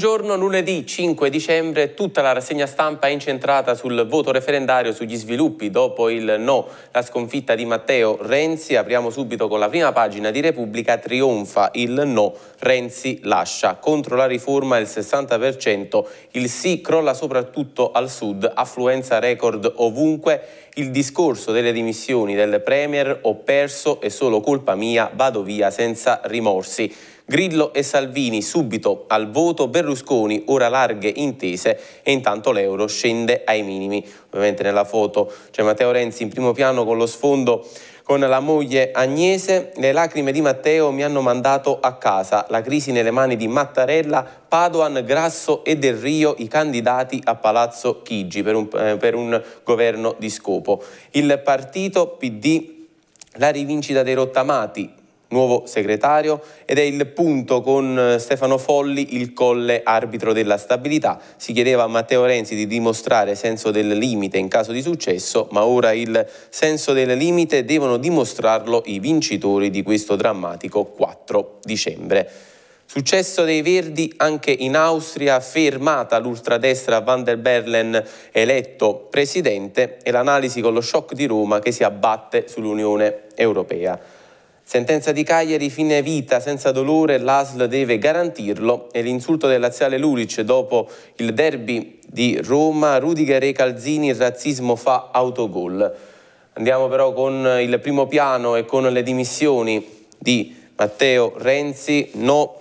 Buongiorno, lunedì 5 dicembre tutta la rassegna stampa è incentrata sul voto referendario sugli sviluppi dopo il no, la sconfitta di Matteo Renzi. Apriamo subito con la prima pagina di Repubblica, trionfa il no, Renzi lascia. Contro la riforma il 60%, il sì crolla soprattutto al sud, affluenza record ovunque, il discorso delle dimissioni del Premier, ho perso è solo colpa mia, vado via senza rimorsi. Grillo e Salvini subito al voto, Berlusconi ora larghe intese e intanto l'euro scende ai minimi. Ovviamente nella foto c'è Matteo Renzi in primo piano con lo sfondo con la moglie Agnese, le lacrime di Matteo mi hanno mandato a casa, la crisi nelle mani di Mattarella, Padoan, Grasso e Del Rio, i candidati a Palazzo Chigi per un, eh, per un governo di scopo. Il partito PD la rivincita dei rottamati, nuovo segretario ed è il punto con eh, Stefano Folli, il colle arbitro della stabilità. Si chiedeva a Matteo Renzi di dimostrare senso del limite in caso di successo, ma ora il senso del limite devono dimostrarlo i vincitori di questo drammatico 4 dicembre. Successo dei Verdi anche in Austria, fermata l'ultradestra Van der Berlen eletto presidente e l'analisi con lo shock di Roma che si abbatte sull'Unione Europea. Sentenza di Cagliari, fine vita, senza dolore, l'ASL deve garantirlo e l'insulto del laziale Lulic dopo il derby di Roma, Rudiger e Calzini, il razzismo fa autogol. Andiamo però con il primo piano e con le dimissioni di Matteo Renzi, no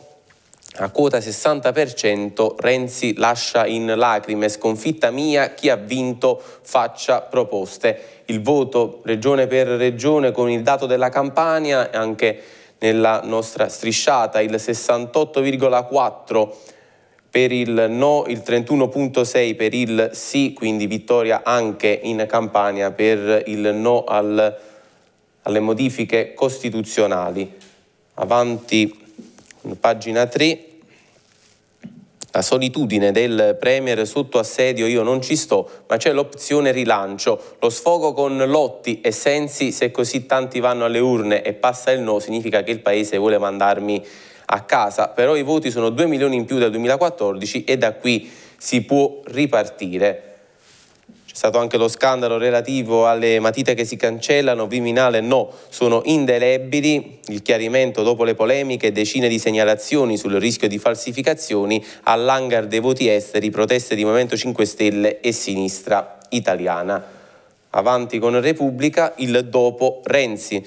a quota 60% Renzi lascia in lacrime, sconfitta mia, chi ha vinto faccia proposte. Il voto regione per regione con il dato della Campania e anche nella nostra strisciata il 68,4% per il no, il 31,6% per il sì, quindi vittoria anche in Campania per il no al, alle modifiche costituzionali. Avanti pagina 3, la solitudine del Premier sotto assedio io non ci sto, ma c'è l'opzione rilancio. Lo sfogo con Lotti e Sensi, se così tanti vanno alle urne e passa il no, significa che il Paese vuole mandarmi a casa. Però i voti sono 2 milioni in più dal 2014 e da qui si può ripartire stato anche lo scandalo relativo alle matite che si cancellano, Viminale no, sono indelebili, il chiarimento dopo le polemiche, decine di segnalazioni sul rischio di falsificazioni all'hangar dei voti esteri, proteste di Movimento 5 Stelle e Sinistra Italiana. Avanti con Repubblica, il dopo Renzi.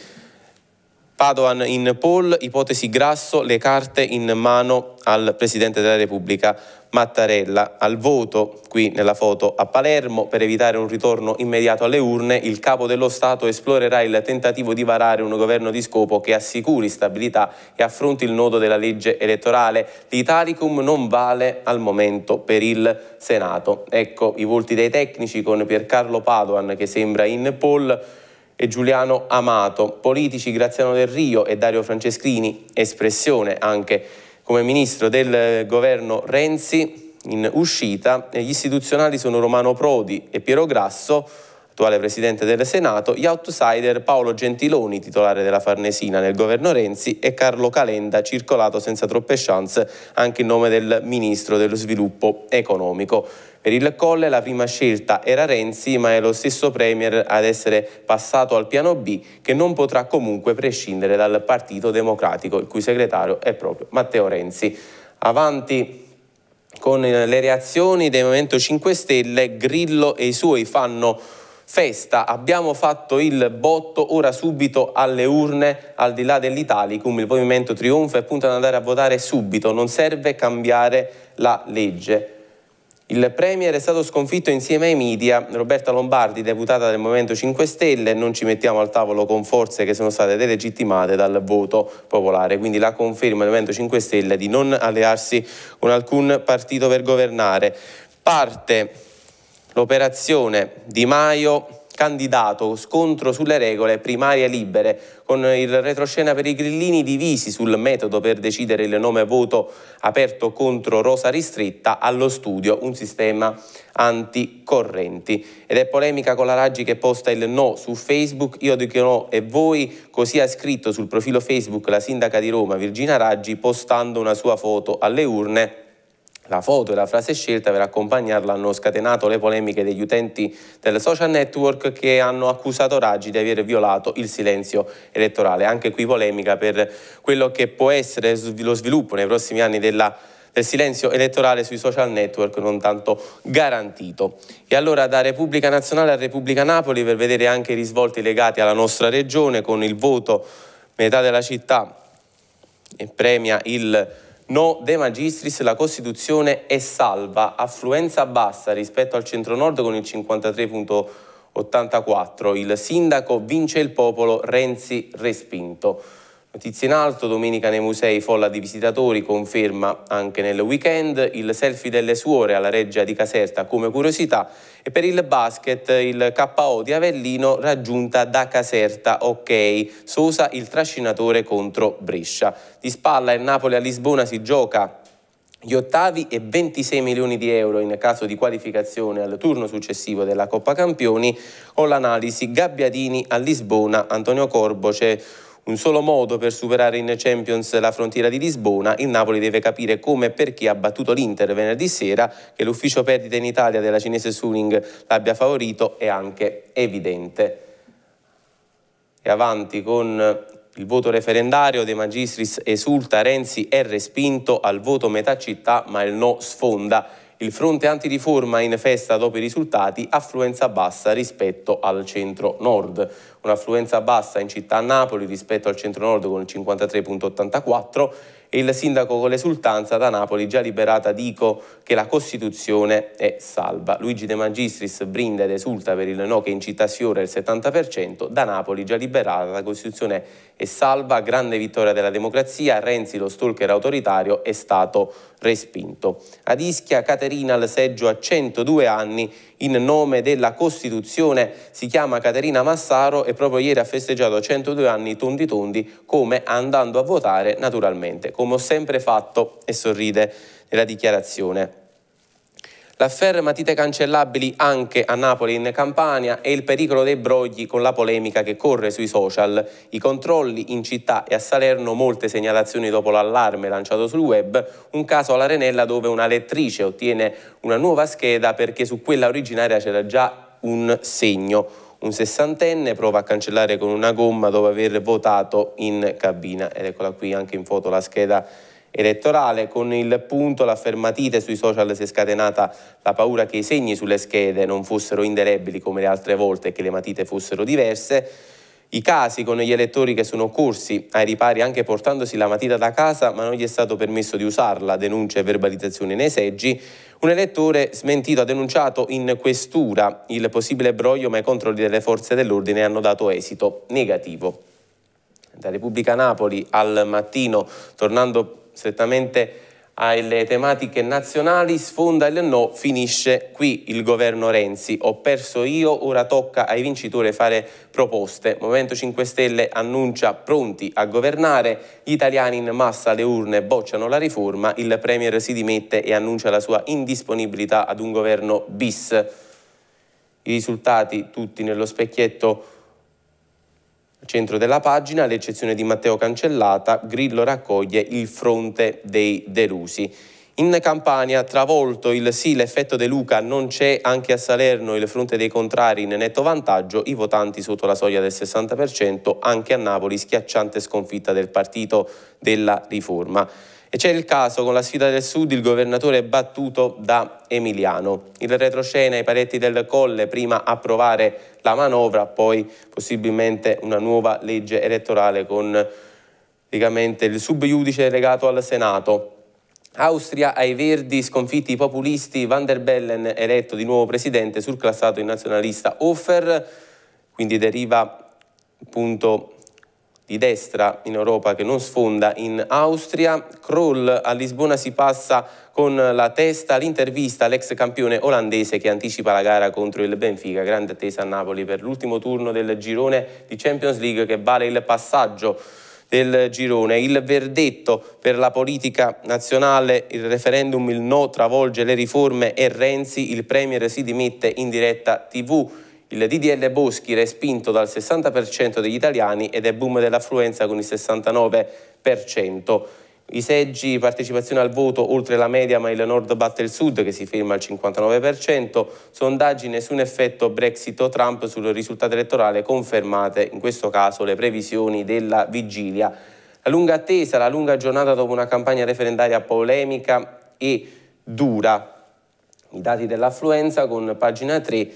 Padoan in poll, ipotesi Grasso, le carte in mano al Presidente della Repubblica Mattarella. Al voto, qui nella foto a Palermo, per evitare un ritorno immediato alle urne, il Capo dello Stato esplorerà il tentativo di varare un governo di scopo che assicuri stabilità e affronti il nodo della legge elettorale. L'Italicum non vale al momento per il Senato. Ecco i volti dei tecnici con Piercarlo Padoan che sembra in poll e Giuliano Amato, politici Graziano Del Rio e Dario Franceschini, espressione anche come ministro del governo Renzi in uscita, gli istituzionali sono Romano Prodi e Piero Grasso, attuale presidente del Senato, gli outsider Paolo Gentiloni, titolare della Farnesina nel governo Renzi, e Carlo Calenda, circolato senza troppe chance anche in nome del ministro dello sviluppo economico. Per il Colle la prima scelta era Renzi, ma è lo stesso Premier ad essere passato al piano B, che non potrà comunque prescindere dal Partito Democratico, il cui segretario è proprio Matteo Renzi. Avanti con le reazioni del Movimento 5 Stelle, Grillo e i suoi fanno Festa, abbiamo fatto il botto, ora subito alle urne, al di là dell'Italicum, il Movimento Trionfa è punta ad andare a votare subito, non serve cambiare la legge. Il Premier è stato sconfitto insieme ai media, Roberta Lombardi, deputata del Movimento 5 Stelle, non ci mettiamo al tavolo con forze che sono state delegittimate dal voto popolare, quindi la conferma del Movimento 5 Stelle di non allearsi con alcun partito per governare. Parte l'operazione Di Maio candidato scontro sulle regole primarie libere, con il retroscena per i grillini divisi sul metodo per decidere il nome voto aperto contro rosa ristretta allo studio, un sistema anticorrenti. Ed è polemica con la Raggi che posta il no su Facebook, io dico no e voi, così ha scritto sul profilo Facebook la sindaca di Roma Virginia Raggi postando una sua foto alle urne la foto e la frase scelta per accompagnarla hanno scatenato le polemiche degli utenti del social network che hanno accusato Raggi di aver violato il silenzio elettorale. Anche qui polemica per quello che può essere lo sviluppo nei prossimi anni della del silenzio elettorale sui social network non tanto garantito. E allora da Repubblica Nazionale a Repubblica Napoli per vedere anche i risvolti legati alla nostra regione con il voto metà della città e premia il No De Magistris, la Costituzione è salva, affluenza bassa rispetto al centro-nord con il 53.84. Il sindaco vince il popolo, Renzi respinto. Notizie in alto, domenica nei musei folla di visitatori, conferma anche nel weekend, il selfie delle suore alla Reggia di Caserta come curiosità e per il basket il KO di Avellino raggiunta da Caserta, ok, Sosa il trascinatore contro Brescia. Di spalla il Napoli a Lisbona si gioca gli ottavi e 26 milioni di euro in caso di qualificazione al turno successivo della Coppa Campioni con l'analisi Gabbiadini a Lisbona, Antonio Corbo c'è un solo modo per superare in Champions la frontiera di Lisbona, il Napoli deve capire come e perché ha battuto l'Inter venerdì sera, che l'ufficio perdita in Italia della cinese Suning l'abbia favorito è anche evidente. E avanti con il voto referendario De Magistris esulta, Renzi è respinto al voto metà città ma il no sfonda. Il fronte antiriforma in festa dopo i risultati, affluenza bassa rispetto al centro-nord. Un'affluenza bassa in città Napoli rispetto al centro-nord con il 53.84 e il sindaco con l'esultanza da Napoli già liberata dico che la Costituzione è salva. Luigi De Magistris brinda ed esulta per il no che in città si ora il 70%, da Napoli già liberata la Costituzione è salva e salva, grande vittoria della democrazia, Renzi lo stalker autoritario è stato respinto. Ad Ischia Caterina al seggio a 102 anni in nome della Costituzione, si chiama Caterina Massaro e proprio ieri ha festeggiato 102 anni tondi tondi come andando a votare naturalmente, come ho sempre fatto e sorride nella dichiarazione l'affair matite cancellabili anche a Napoli in Campania e il pericolo dei brogli con la polemica che corre sui social, i controlli in città e a Salerno molte segnalazioni dopo l'allarme lanciato sul web, un caso all'Arenella dove una lettrice ottiene una nuova scheda perché su quella originaria c'era già un segno un sessantenne prova a cancellare con una gomma dopo aver votato in cabina ed eccola qui anche in foto la scheda elettorale, con il punto, l'affermatite sui social si è scatenata la paura che i segni sulle schede non fossero indelebili come le altre volte e che le matite fossero diverse, i casi con gli elettori che sono corsi ai ripari anche portandosi la matita da casa ma non gli è stato permesso di usarla, denuncia e verbalizzazione nei seggi, un elettore smentito ha denunciato in questura il possibile broglio ma i controlli delle forze dell'ordine hanno dato esito negativo. Da Repubblica Napoli al mattino, tornando strettamente alle tematiche nazionali, sfonda il no, finisce qui il governo Renzi. Ho perso io, ora tocca ai vincitori fare proposte. Movimento 5 Stelle annuncia pronti a governare, gli italiani in massa alle urne bocciano la riforma, il Premier si dimette e annuncia la sua indisponibilità ad un governo bis. I risultati tutti nello specchietto Centro della pagina, l'eccezione di Matteo Cancellata, Grillo raccoglie il fronte dei delusi. In Campania travolto il sì, l'effetto De Luca non c'è, anche a Salerno il fronte dei contrari in netto vantaggio, i votanti sotto la soglia del 60%, anche a Napoli schiacciante sconfitta del partito della riforma. E c'è il caso con la sfida del Sud, il governatore è battuto da Emiliano. Il retroscena ai paretti del Colle, prima approvare la manovra, poi possibilmente una nuova legge elettorale con praticamente il subiudice legato al Senato. Austria ai Verdi, sconfitti i populisti, Van der Bellen eletto di nuovo presidente, surclassato il nazionalista Hofer, quindi deriva appunto di destra in Europa che non sfonda in Austria. Kroll a Lisbona si passa con la testa l'intervista all'ex campione olandese che anticipa la gara contro il Benfica. Grande attesa a Napoli per l'ultimo turno del girone di Champions League che vale il passaggio del girone. Il verdetto per la politica nazionale, il referendum, il no travolge le riforme e Renzi, il Premier si dimette in diretta TV. Il DDL Boschi respinto dal 60% degli italiani ed è boom dell'affluenza con il 69%. I seggi partecipazione al voto oltre la media ma il nord batte il sud che si ferma al 59%, sondaggi nessun effetto Brexit o Trump sul risultato elettorale confermate in questo caso le previsioni della vigilia. La lunga attesa, la lunga giornata dopo una campagna referendaria polemica e dura. I dati dell'affluenza con pagina 3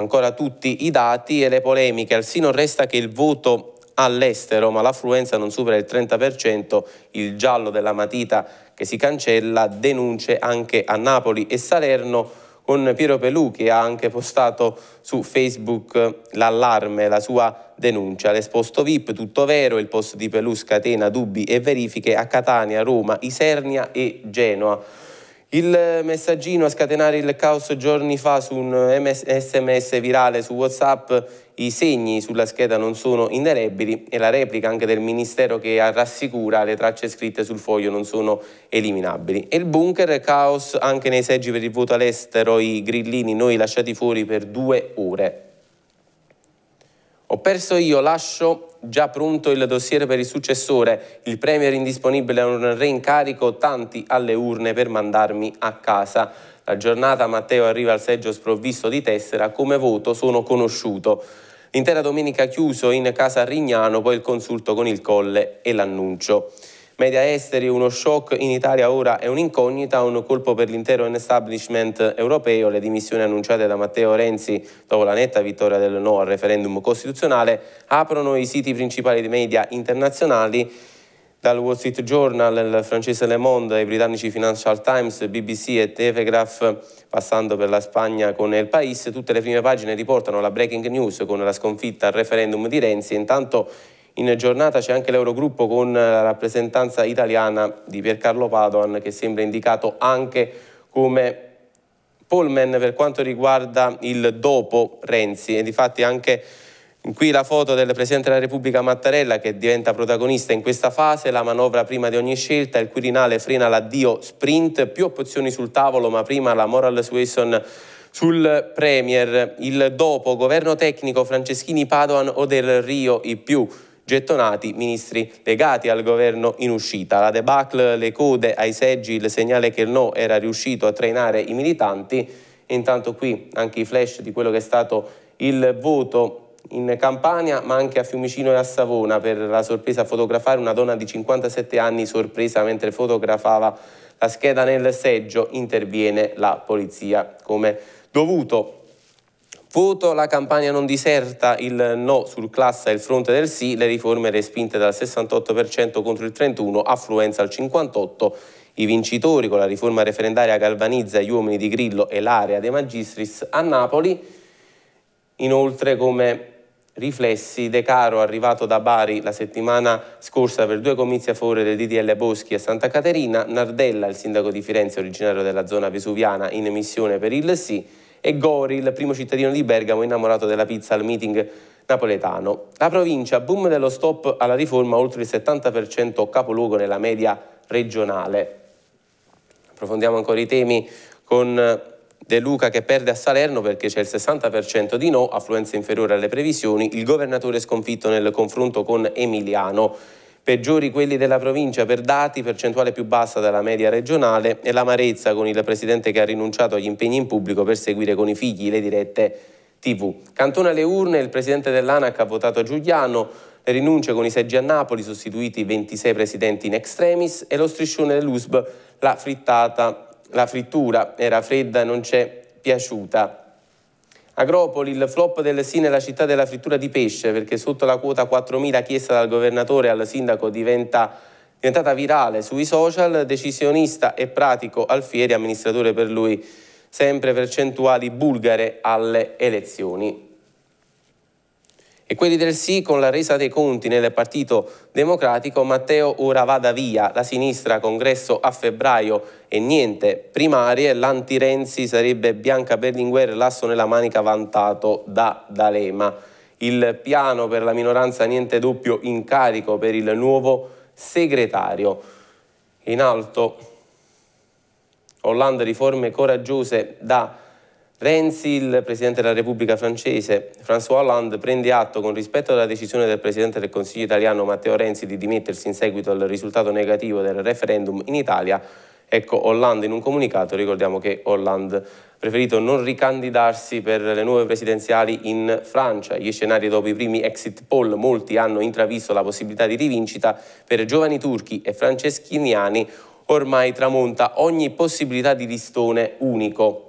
ancora tutti i dati e le polemiche, Al non resta che il voto all'estero, ma l'affluenza non supera il 30%, il giallo della matita che si cancella, denunce anche a Napoli e Salerno con Piero Pelù che ha anche postato su Facebook l'allarme, la sua denuncia. L'esposto VIP, tutto vero, il post di Pelù scatena dubbi e verifiche a Catania, Roma, Isernia e Genoa. Il messaggino a scatenare il caos giorni fa su un sms virale su Whatsapp, i segni sulla scheda non sono indelebili e la replica anche del Ministero che rassicura le tracce scritte sul foglio non sono eliminabili. E il bunker, caos anche nei seggi per il voto all'estero, i grillini noi lasciati fuori per due ore. Ho perso io, lascio già pronto il dossier per il successore, il Premier indisponibile a un reincarico, tanti alle urne per mandarmi a casa. La giornata Matteo arriva al seggio sprovvisto di tessera, come voto sono conosciuto. L'intera domenica chiuso in casa a Rignano, poi il consulto con il Colle e l'annuncio. Media esteri, uno shock in Italia ora è un'incognita, un colpo per l'intero establishment europeo, le dimissioni annunciate da Matteo Renzi dopo la netta vittoria del no al referendum costituzionale aprono i siti principali di media internazionali dal Wall Street Journal, il francese Le Monde, ai britannici Financial Times, BBC e Telegraph, passando per la Spagna con El País, tutte le prime pagine riportano la breaking news con la sconfitta al referendum di Renzi, intanto in giornata c'è anche l'Eurogruppo con la rappresentanza italiana di Piercarlo Padoan che sembra indicato anche come Polman per quanto riguarda il dopo Renzi e difatti anche qui la foto del Presidente della Repubblica Mattarella che diventa protagonista in questa fase, la manovra prima di ogni scelta, il Quirinale frena l'addio sprint, più opzioni sul tavolo ma prima la moral suasion sul Premier, il dopo, governo tecnico Franceschini Padoan o del Rio i più gettonati ministri legati al governo in uscita. La debacle, le code ai seggi, il segnale che il no era riuscito a trainare i militanti. Intanto qui anche i flash di quello che è stato il voto in Campania ma anche a Fiumicino e a Savona per la sorpresa a fotografare una donna di 57 anni sorpresa mentre fotografava la scheda nel seggio interviene la polizia come dovuto Voto la campagna non diserta, il no sul classe e il fronte del sì, le riforme respinte dal 68% contro il 31%, affluenza al 58%, i vincitori con la riforma referendaria galvanizza gli uomini di Grillo e l'area dei magistris a Napoli, inoltre come riflessi De Caro arrivato da Bari la settimana scorsa per due comizi a favore del DDL Boschi a Santa Caterina, Nardella, il sindaco di Firenze originario della zona vesuviana in emissione per il sì, e Gori, il primo cittadino di Bergamo innamorato della pizza al meeting napoletano. La provincia, boom dello stop alla riforma, oltre il 70% capoluogo nella media regionale. Approfondiamo ancora i temi con eh, De Luca che perde a Salerno perché c'è il 60% di no, affluenza inferiore alle previsioni, il governatore sconfitto nel confronto con Emiliano peggiori quelli della provincia per dati, percentuale più bassa della media regionale e l'amarezza con il presidente che ha rinunciato agli impegni in pubblico per seguire con i figli le dirette TV. Cantone alle urne, il presidente dell'ANAC ha votato a Giuliano, le rinunce con i seggi a Napoli, sostituiti 26 presidenti in extremis e lo striscione dell'USB, la frittata, la frittura era fredda, e non c'è piaciuta. Agropoli, il flop del Sine è la città della frittura di pesce, perché sotto la quota 4.000 chiesta dal governatore al sindaco diventa diventata virale sui social, decisionista e pratico Alfieri, amministratore per lui sempre percentuali bulgare alle elezioni e quelli del sì con la resa dei conti nel Partito Democratico, Matteo ora vada via, la sinistra congresso a febbraio e niente, primarie, l'anti-Renzi sarebbe Bianca Berlinguer, l'asso nella manica vantato da D'Alema. Il piano per la minoranza niente doppio incarico per il nuovo segretario. In alto, Hollande riforme coraggiose da Renzi, il Presidente della Repubblica francese, François Hollande, prende atto con rispetto alla decisione del Presidente del Consiglio italiano Matteo Renzi di dimettersi in seguito al risultato negativo del referendum in Italia. Ecco, Hollande in un comunicato, ricordiamo che Hollande ha preferito non ricandidarsi per le nuove presidenziali in Francia. Gli scenari dopo i primi exit poll, molti hanno intravisto la possibilità di rivincita per giovani turchi e franceschiniani, ormai tramonta ogni possibilità di listone unico.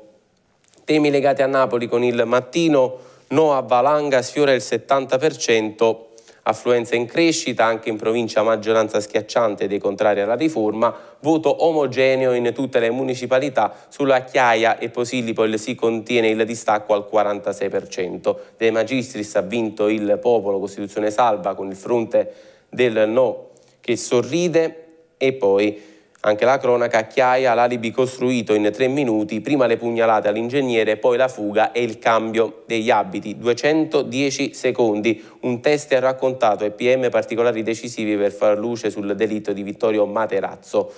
Temi legati a Napoli con il mattino, no a Valanga sfiora il 70%, affluenza in crescita anche in provincia maggioranza schiacciante dei contrari alla riforma, voto omogeneo in tutte le municipalità, sulla Chiaia e Posillipo il si contiene il distacco al 46%. De Magistris ha vinto il popolo Costituzione Salva con il fronte del no che sorride e poi anche la cronaca Chiaia l'alibi costruito in tre minuti, prima le pugnalate all'ingegnere, poi la fuga e il cambio degli abiti. 210 secondi. Un test ha raccontato e PM particolari decisivi per far luce sul delitto di Vittorio Materazzo.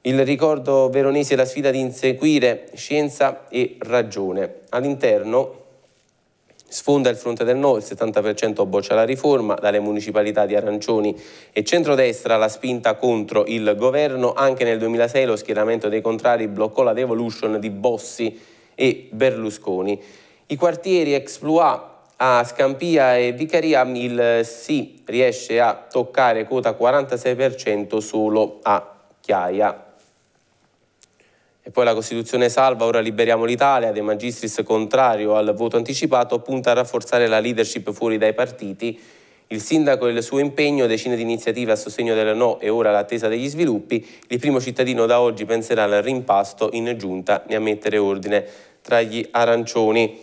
Il ricordo veronese è la sfida di inseguire scienza e ragione. All'interno Sfonda il fronte del no, il 70% boccia la riforma, dalle municipalità di Arancioni e Centrodestra la spinta contro il governo. Anche nel 2006 lo schieramento dei contrari bloccò la devolution di Bossi e Berlusconi. I quartieri ex a Scampia e Vicaria il sì riesce a toccare quota 46% solo a Chiaia. E poi la Costituzione salva, ora liberiamo l'Italia, De Magistris contrario al voto anticipato, punta a rafforzare la leadership fuori dai partiti. Il sindaco e il suo impegno, decine di iniziative a sostegno del no e ora l'attesa degli sviluppi, il primo cittadino da oggi penserà al rimpasto in giunta e a mettere ordine tra gli arancioni.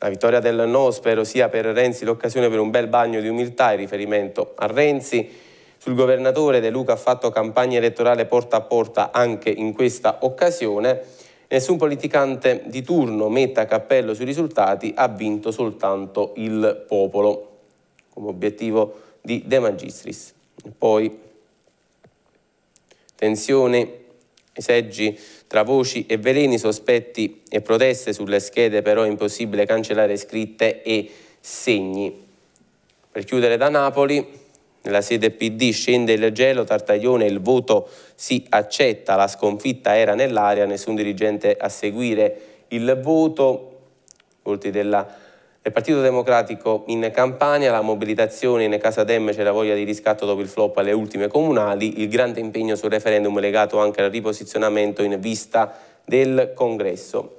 La vittoria del no spero sia per Renzi l'occasione per un bel bagno di umiltà in riferimento a Renzi. Sul governatore De Luca ha fatto campagna elettorale porta a porta anche in questa occasione. Nessun politicante di turno metta cappello sui risultati, ha vinto soltanto il popolo come obiettivo di De Magistris. Poi tensione, seggi tra voci e veleni, sospetti e proteste sulle schede, però è impossibile cancellare scritte e segni. Per chiudere da Napoli, nella sede PD scende il gelo, Tartaglione il voto si accetta, la sconfitta era nell'aria, nessun dirigente a seguire il voto. Volti della, del Partito Democratico in Campania, la mobilitazione in Casa Demme c'è la voglia di riscatto dopo il flop alle ultime comunali, il grande impegno sul referendum legato anche al riposizionamento in vista del congresso.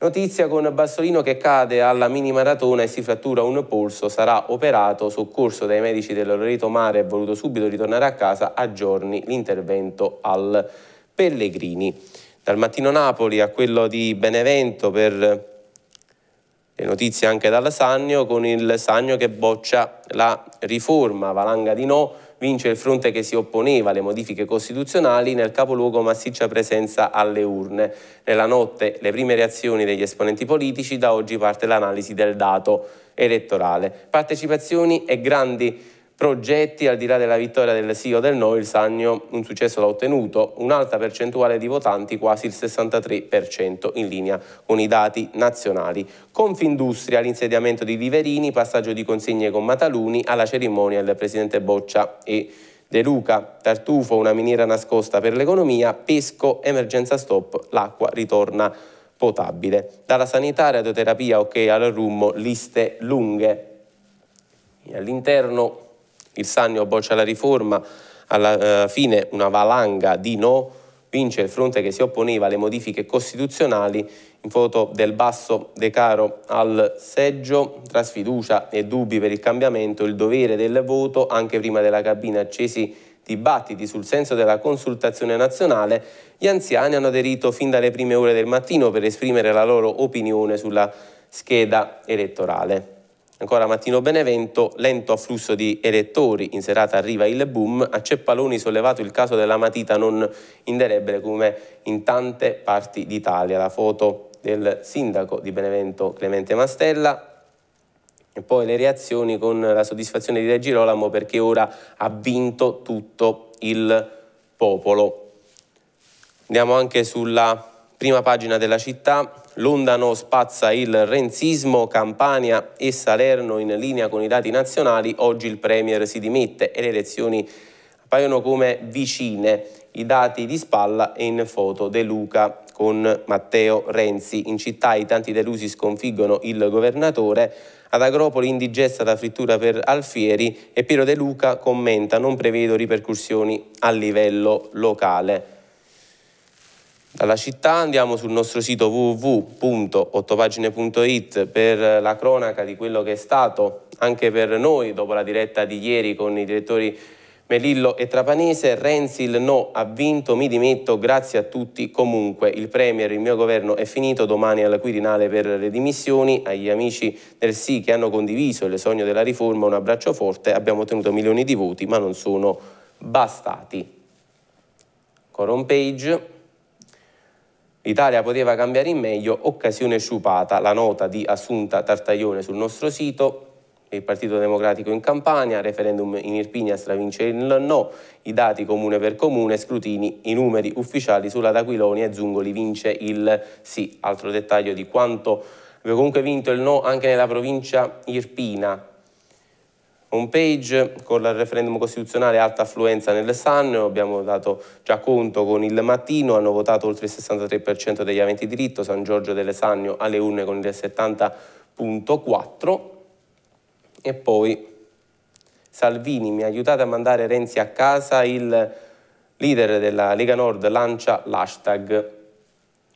Notizia con Bassolino che cade alla mini maratona e si frattura un polso, sarà operato, soccorso dai medici del Mare, è voluto subito ritornare a casa, a giorni l'intervento al Pellegrini. Dal mattino Napoli a quello di Benevento per le notizie anche dal Sannio, con il Sannio che boccia la riforma, valanga di no, vince il fronte che si opponeva alle modifiche costituzionali nel capoluogo massiccia presenza alle urne. Nella notte le prime reazioni degli esponenti politici, da oggi parte l'analisi del dato elettorale. Partecipazioni e grandi progetti al di là della vittoria del sì o del no, il Sannio un successo l'ha ottenuto, un'alta percentuale di votanti, quasi il 63% in linea con i dati nazionali. Confindustria, l'insediamento di Viverini, passaggio di consegne con Mataluni, alla cerimonia del presidente Boccia e De Luca, Tartufo, una miniera nascosta per l'economia, Pesco, emergenza stop, l'acqua ritorna potabile. Dalla sanità, radioterapia, ok, al rummo, liste lunghe. All'interno il Sannio boccia la riforma, alla eh, fine una valanga di no vince il fronte che si opponeva alle modifiche costituzionali in foto del basso De Caro al seggio, tra sfiducia e dubbi per il cambiamento, il dovere del voto anche prima della cabina accesi dibattiti sul senso della consultazione nazionale, gli anziani hanno aderito fin dalle prime ore del mattino per esprimere la loro opinione sulla scheda elettorale. Ancora mattino Benevento, lento afflusso di elettori, in serata arriva il boom, a Ceppaloni sollevato il caso della matita non inderebbe come in tante parti d'Italia. La foto del sindaco di Benevento Clemente Mastella, e poi le reazioni con la soddisfazione di De Girolamo perché ora ha vinto tutto il popolo. Andiamo anche sulla prima pagina della città, L'Ondano spazza il renzismo, Campania e Salerno in linea con i dati nazionali, oggi il Premier si dimette e le elezioni appaiono come vicine. I dati di spalla e in foto De Luca con Matteo Renzi. In città i tanti delusi sconfiggono il governatore, ad Agropoli indigesta la frittura per Alfieri e Piero De Luca commenta non prevedo ripercussioni a livello locale dalla città andiamo sul nostro sito www.ottopagine.it per la cronaca di quello che è stato anche per noi dopo la diretta di ieri con i direttori Melillo e Trapanese, Renzi il no ha vinto, mi dimetto, grazie a tutti comunque, il Premier, il mio governo è finito, domani alla Quirinale per le dimissioni, agli amici del sì che hanno condiviso il sogno della riforma un abbraccio forte, abbiamo ottenuto milioni di voti ma non sono bastati. Coron page. L'Italia poteva cambiare in meglio, occasione sciupata, la nota di Assunta Tartaglione sul nostro sito, il Partito Democratico in Campania, referendum in Irpinia stravince il no, i dati comune per comune, scrutini, i numeri ufficiali sulla D'Aquiloni e Zungoli vince il sì. Altro dettaglio di quanto aveva comunque vinto il no anche nella provincia irpina, homepage con il referendum costituzionale alta affluenza nelle SAN, abbiamo dato già conto con il mattino, hanno votato oltre il 63% degli aventi diritto, San Giorgio delle Sannio alle urne con il 70.4 e poi Salvini mi aiutate a mandare Renzi a casa, il leader della Lega Nord lancia l'hashtag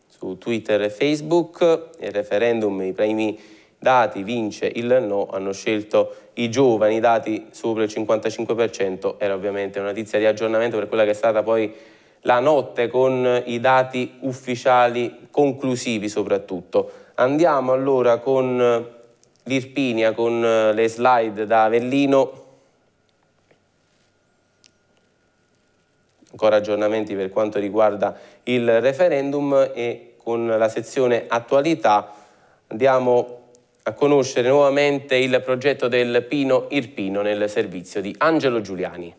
su Twitter e Facebook, il referendum, i primi dati vince il no, hanno scelto i giovani, dati sopra il 55%, era ovviamente una notizia di aggiornamento per quella che è stata poi la notte con i dati ufficiali conclusivi soprattutto. Andiamo allora con eh, l'Irpinia, con eh, le slide da Avellino. Ancora aggiornamenti per quanto riguarda il referendum e con la sezione attualità andiamo a conoscere nuovamente il progetto del Pino Irpino nel servizio di Angelo Giuliani.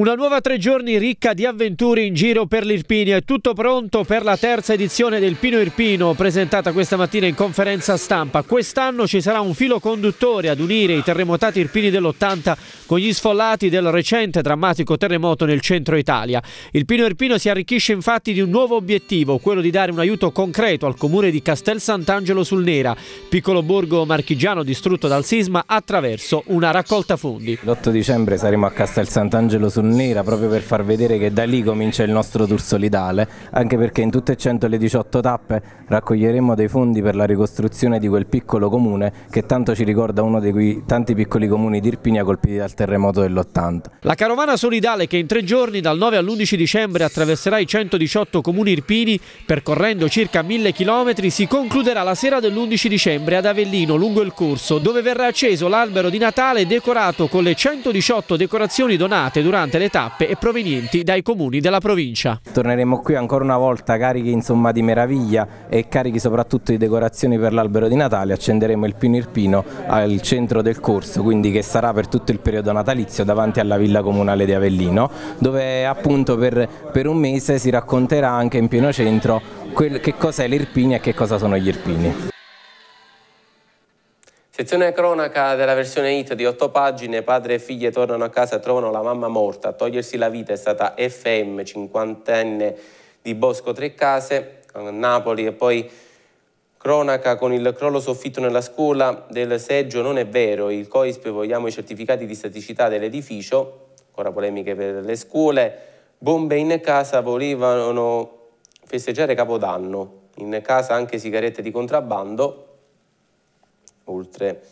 Una nuova tre giorni ricca di avventure in giro per l'Irpino è tutto pronto per la terza edizione del Pino Irpino presentata questa mattina in conferenza stampa. Quest'anno ci sarà un filo conduttore ad unire i terremotati irpini dell'80 con gli sfollati del recente drammatico terremoto nel centro Italia. Il Pino Irpino si arricchisce infatti di un nuovo obiettivo, quello di dare un aiuto concreto al comune di Castel Sant'Angelo sul Nera, piccolo borgo marchigiano distrutto dal sisma attraverso una raccolta fondi. L'8 dicembre saremo a Castel Sant'Angelo sul Nera nera proprio per far vedere che da lì comincia il nostro tour solidale, anche perché in tutte e 100 le 18 tappe raccoglieremo dei fondi per la ricostruzione di quel piccolo comune che tanto ci ricorda uno dei tanti piccoli comuni di Irpinia colpiti dal terremoto dell'80. La carovana solidale che in tre giorni dal 9 all'11 dicembre attraverserà i 118 comuni irpini percorrendo circa 1000 km si concluderà la sera dell'11 dicembre ad Avellino lungo il corso dove verrà acceso l'albero di Natale decorato con le 118 decorazioni donate durante le tappe e provenienti dai comuni della provincia. Torneremo qui ancora una volta carichi insomma, di meraviglia e carichi soprattutto di decorazioni per l'albero di Natale, accenderemo il Pino Irpino al centro del corso, quindi che sarà per tutto il periodo natalizio davanti alla villa comunale di Avellino, dove appunto per, per un mese si racconterà anche in pieno centro quel, che cos'è l'irpino e che cosa sono gli Irpini. Sezione cronaca della versione hit di otto pagine, padre e figlie tornano a casa e trovano la mamma morta. A togliersi la vita è stata FM, cinquantenne di Bosco Trecase, a Napoli e poi cronaca con il crollo soffitto nella scuola del seggio non è vero, il COISP vogliamo i certificati di staticità dell'edificio, ancora polemiche per le scuole, bombe in casa volevano festeggiare Capodanno, in casa anche sigarette di contrabbando, oltre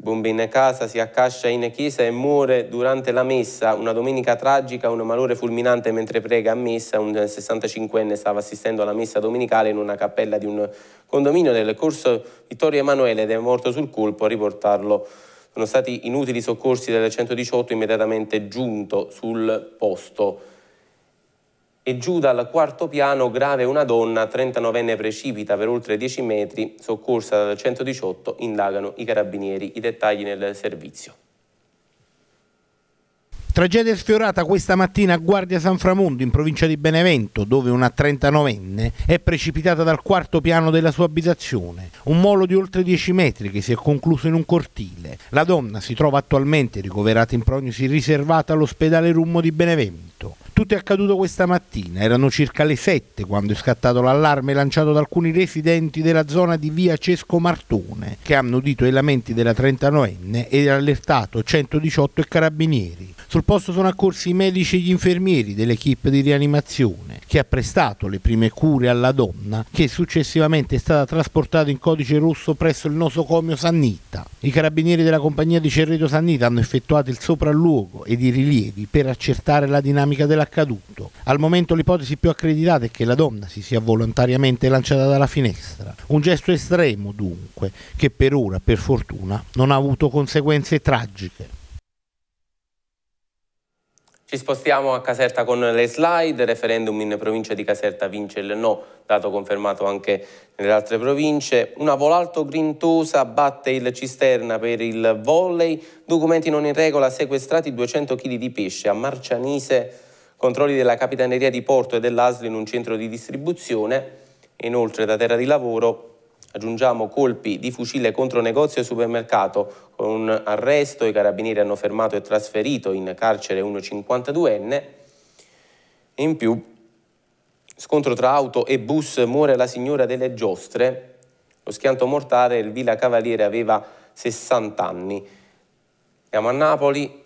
bombe in casa, si accascia in chiesa e muore durante la messa, una domenica tragica, un malore fulminante mentre prega a messa, un 65enne stava assistendo alla messa domenicale in una cappella di un condominio del corso Vittorio Emanuele ed è morto sul colpo a riportarlo. Sono stati inutili soccorsi del 118 immediatamente giunto sul posto e giù dal quarto piano grave una donna, 39enne precipita per oltre 10 metri, soccorsa dal 118, indagano i carabinieri. I dettagli nel servizio. Tragedia sfiorata questa mattina a Guardia San Framondo in provincia di Benevento dove una 39enne è precipitata dal quarto piano della sua abitazione, un molo di oltre 10 metri che si è concluso in un cortile. La donna si trova attualmente ricoverata in prognosi riservata all'ospedale Rummo di Benevento tutto è accaduto questa mattina. Erano circa le 7 quando è scattato l'allarme lanciato da alcuni residenti della zona di via Cesco Martone, che hanno udito i lamenti della 39enne e allertato 118 e carabinieri. Sul posto sono accorsi i medici e gli infermieri dell'equipe di rianimazione che ha prestato le prime cure alla donna che successivamente è stata trasportata in codice rosso presso il nosocomio Sannita. I carabinieri della compagnia di Cerreto Sannita hanno effettuato il sopralluogo ed i rilievi per accertare la dinamica dell'accaduto. Al momento l'ipotesi più accreditata è che la donna si sia volontariamente lanciata dalla finestra. Un gesto estremo dunque che per ora per fortuna non ha avuto conseguenze tragiche. Ci spostiamo a Caserta con le slide, referendum in provincia di Caserta vince il no, dato confermato anche nelle altre province. Una Volalto Grintosa batte il Cisterna per il volley, documenti non in regola, sequestrati 200 kg di pesce a Marcianise, controlli della Capitaneria di Porto e dell'Asli in un centro di distribuzione. Inoltre da terra di lavoro Aggiungiamo colpi di fucile contro negozio e supermercato. Con un arresto i carabinieri hanno fermato e trasferito in carcere un 52enne. In più, scontro tra auto e bus, muore la signora delle giostre. Lo schianto mortale, il Villa Cavaliere aveva 60 anni. Siamo a Napoli,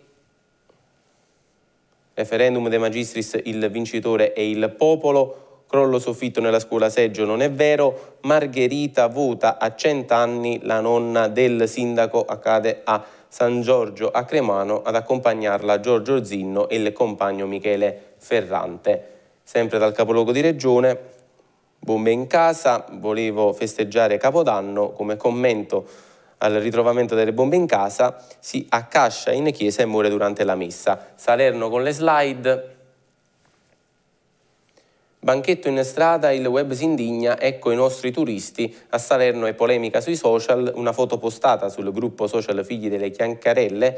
referendum dei magistris, il vincitore e il popolo. Crollo soffitto nella scuola Seggio non è vero, Margherita vota a cent'anni la nonna del sindaco accade a San Giorgio a Cremano ad accompagnarla Giorgio Zinno e il compagno Michele Ferrante. Sempre dal capoluogo di regione, bombe in casa, volevo festeggiare Capodanno come commento al ritrovamento delle bombe in casa, si accascia in chiesa e muore durante la messa. Salerno con le slide, Banchetto in strada, il web si indigna, ecco i nostri turisti. A Salerno è polemica sui social, una foto postata sul gruppo social Figli delle Chiancarelle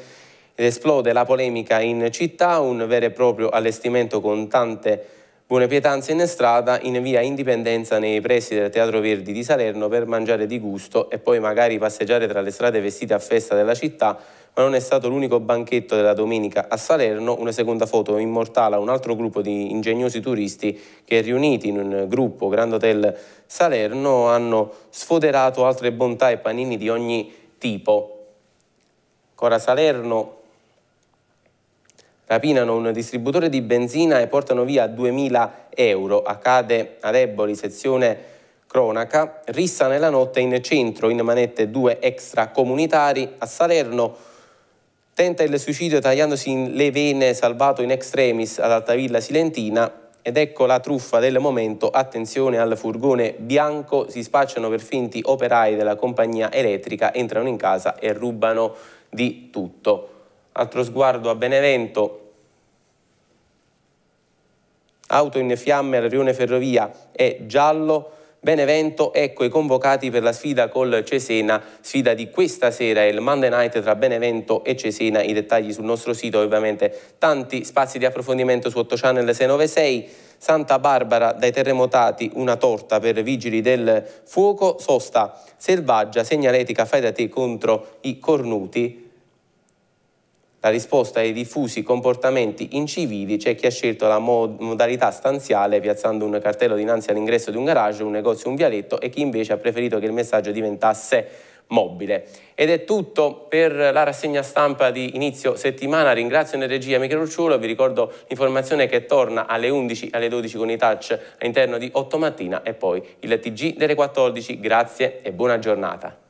ed esplode la polemica in città, un vero e proprio allestimento con tante buone pietanze in strada, in via Indipendenza nei pressi del Teatro Verdi di Salerno per mangiare di gusto e poi magari passeggiare tra le strade vestite a festa della città ma non è stato l'unico banchetto della domenica a Salerno, una seconda foto immortala un altro gruppo di ingegnosi turisti che riuniti in un gruppo Grand Hotel Salerno hanno sfoderato altre bontà e panini di ogni tipo. Cora Salerno rapinano un distributore di benzina e portano via 2.000 euro. Accade ad Eboli, sezione cronaca, rissa nella notte in centro in manette due extracomunitari a Salerno Tenta il suicidio tagliandosi le vene, salvato in extremis ad Altavilla Silentina, ed ecco la truffa del momento, attenzione al furgone bianco, si spacciano per finti operai della compagnia elettrica, entrano in casa e rubano di tutto. Altro sguardo a Benevento, auto in fiamme al rione ferrovia è giallo, Benevento, ecco i convocati per la sfida col Cesena, sfida di questa sera, il Monday Night tra Benevento e Cesena, i dettagli sul nostro sito ovviamente, tanti spazi di approfondimento su 8 Channel 696, Santa Barbara dai terremotati, una torta per vigili del fuoco, sosta selvaggia, segnaletica fai da te contro i cornuti, la risposta ai diffusi comportamenti incivili c'è chi ha scelto la mod modalità stanziale piazzando un cartello dinanzi all'ingresso di un garage, un negozio, un vialetto e chi invece ha preferito che il messaggio diventasse mobile. Ed è tutto per la rassegna stampa di inizio settimana. Ringrazio in regia Michele Rucciolo, vi ricordo l'informazione che torna alle 11 alle 12 con i touch all'interno di 8 mattina e poi il TG delle 14. Grazie e buona giornata.